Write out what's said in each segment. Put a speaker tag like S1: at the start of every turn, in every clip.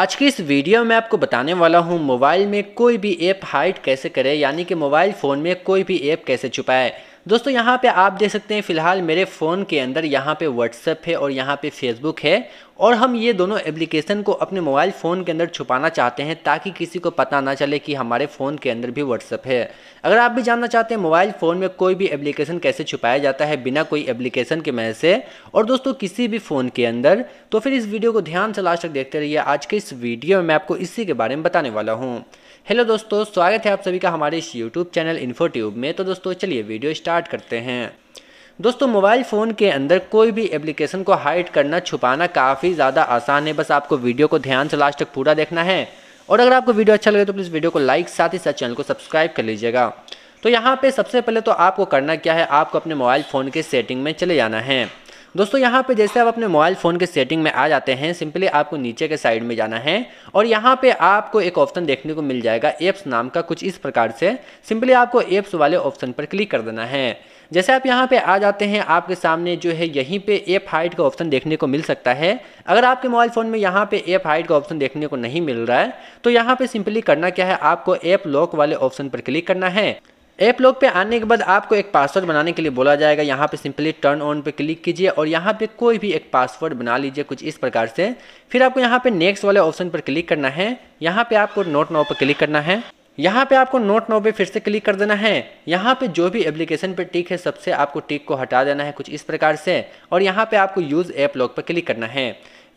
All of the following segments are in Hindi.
S1: आज की इस वीडियो में आपको बताने वाला हूँ मोबाइल में कोई भी ऐप हाइड कैसे करें यानी कि मोबाइल फ़ोन में कोई भी ऐप कैसे छुपाए दोस्तों यहाँ पे आप देख सकते हैं फ़िलहाल मेरे फ़ोन के अंदर यहाँ पे व्हाट्सअप है और यहाँ पे फेसबुक है और हम ये दोनों एप्लीकेशन को अपने मोबाइल फ़ोन के अंदर छुपाना चाहते हैं ताकि किसी को पता ना चले कि हमारे फ़ोन के अंदर भी व्हाट्सअप है अगर आप भी जानना चाहते हैं मोबाइल फ़ोन में कोई भी एप्लीकेशन कैसे छुपाया जाता है बिना कोई एप्लीकेशन के मदद से और दोस्तों किसी भी फ़ोन के अंदर तो फिर इस वीडियो को ध्यान से लास्ट तक देखते रहिए आज के इस वीडियो में मैं आपको इसी के बारे में बताने वाला हूँ हेलो दोस्तों स्वागत है आप सभी का हमारे इस यूट्यूब चैनल इन्फोट्यूब में तो दोस्तों चलिए वीडियो स्टार्ट करते हैं दोस्तों मोबाइल फ़ोन के अंदर कोई भी एप्लीकेशन को हाइड करना छुपाना काफ़ी ज़्यादा आसान है बस आपको वीडियो को ध्यान से लास्ट तक पूरा देखना है और अगर आपको वीडियो अच्छा लगे तो प्लीज़ वीडियो को लाइक साथ ही साथ चैनल को सब्सक्राइब कर लीजिएगा तो यहाँ पे सबसे पहले तो आपको करना क्या है आपको अपने मोबाइल फ़ोन के सेटिंग में चले जाना है दोस्तों यहाँ पे जैसे आप अपने मोबाइल फ़ोन के सेटिंग में आ जाते हैं सिंपली आपको नीचे के साइड में जाना है और यहाँ पे आपको एक ऑप्शन देखने को मिल जाएगा एप्स नाम का कुछ इस प्रकार से सिंपली आपको एप्स वाले ऑप्शन पर क्लिक कर देना है जैसे आप यहाँ पे आ जाते हैं आपके सामने जो है यहीं पे एप हाइट का ऑप्शन देखने को मिल सकता है अगर आपके मोबाइल फ़ोन में यहाँ पे एप हाइट का ऑप्शन देखने को नहीं मिल रहा है तो यहाँ पे सिंपली करना क्या है आपको एप लॉक वाले ऑप्शन पर क्लिक करना है ऐप लॉक पे आने के बाद आपको एक पासवर्ड बनाने के लिए बोला जाएगा यहाँ पे सिंपली टर्न ऑन पे क्लिक कीजिए और यहाँ पे कोई भी एक पासवर्ड बना लीजिए कुछ इस प्रकार से फिर आपको यहाँ पे नेक्स्ट वाले ऑप्शन पर क्लिक करना है यहाँ पे आपको नोट नाउ पर क्लिक करना है यहाँ पे आपको नोट नो पे फिर से क्लिक कर देना है यहाँ पे जो भी एप्लीकेशन पे टिक है सबसे आपको टिक को हटा देना है कुछ इस प्रकार से और यहाँ पे आपको यूज़ ऐप लॉक पर क्लिक करना है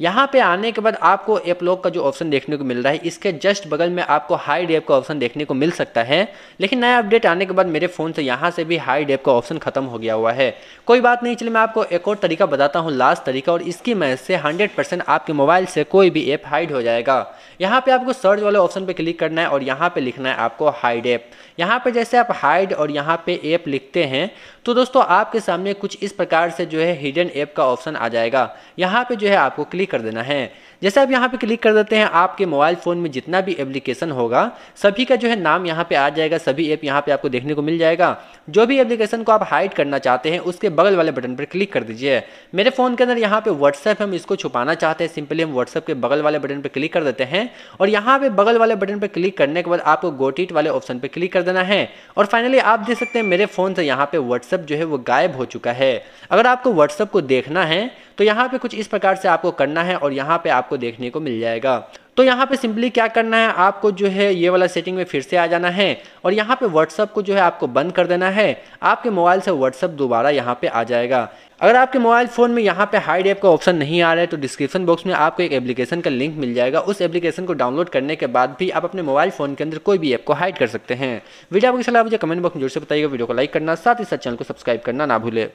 S1: यहाँ पे आने के बाद आपको एपलॉक का जो ऑप्शन देखने को मिल रहा है इसके जस्ट बगल में आपको हाई डेप का ऑप्शन देखने को मिल सकता है लेकिन नया अपडेट आने के बाद मेरे फ़ोन से यहाँ से भी हाई डेप का ऑप्शन खत्म हो गया हुआ है कोई बात नहीं चलिए मैं आपको एक और तरीका बताता हूँ लास्ट तरीका और इसकी मदद से हंड्रेड आपके मोबाइल से कोई भी ऐप हाइड हो जाएगा यहाँ पर आपको सर्च वाले ऑप्शन पर क्लिक करना है और यहाँ पर लिखना है आपको हाइड ऐप यहाँ पर जैसे आप हाइड और यहाँ पे ऐप लिखते हैं तो दोस्तों आपके सामने कुछ इस प्रकार से जो है हिडन ऐप का ऑप्शन आ जाएगा यहाँ पे जो है आपको क्लिक भी कर देना है जैसे आप यहाँ पे क्लिक कर देते हैं आपके मोबाइल फ़ोन में जितना भी एप्लीकेशन होगा सभी का जो है नाम यहाँ पे आ जाएगा सभी ऐप यहाँ पे आपको देखने को मिल जाएगा जो भी एप्लीकेशन को आप हाइड करना चाहते हैं उसके बगल वाले बटन पर क्लिक कर दीजिए मेरे फ़ोन के अंदर यहाँ पे व्हाट्सएप हम इसको छुपाना चाहते हैं सिंपली हम व्हाट्सएप के बगल वाले बटन पर क्लिक कर देते हैं और यहाँ पे बगल वाले बटन पर क्लिक करने के बाद आपको गोटिट वाले ऑप्शन पर क्लिक कर देना है और फाइनली आप देख सकते हैं मेरे फ़ोन से यहाँ पे व्हाट्सअप जो है वो गायब हो चुका है अगर आपको व्हाट्सअप को देखना है तो यहाँ पे कुछ इस प्रकार से आपको करना है और यहाँ पे आपको देखने को मिल जाएगा तो यहाँ पे सिंपली क्या करना है आपको जो है ये वाला सेटिंग में फिर से आ जाना है और यहाँ पे व्हाट्सअप को जो है आपको बंद कर देना है आपके मोबाइल से व्हाट्सअप दोबारा यहाँ पे आ जाएगा अगर आपके मोबाइल फ़ोन में यहाँ पे हाइड ऐप का ऑप्शन नहीं आ रहा है तो डिस्क्रिप्शन बॉक्स में आपको एक एप्लीकेशन का लिंक मिल जाएगा उस एप्लीकेशन को डाउनलोड करने के बाद भी आप अपने मोबाइल फ़ोन के अंदर कोई भी ऐप को हाइड कर सकते हैं वीडियो आपको सलाह मुझे कमेंट बॉक्स में जोर से बताइएगा वीडियो को लाइक करना साथ ही साथ चैनल को सब्सक्राइब करना ना भूले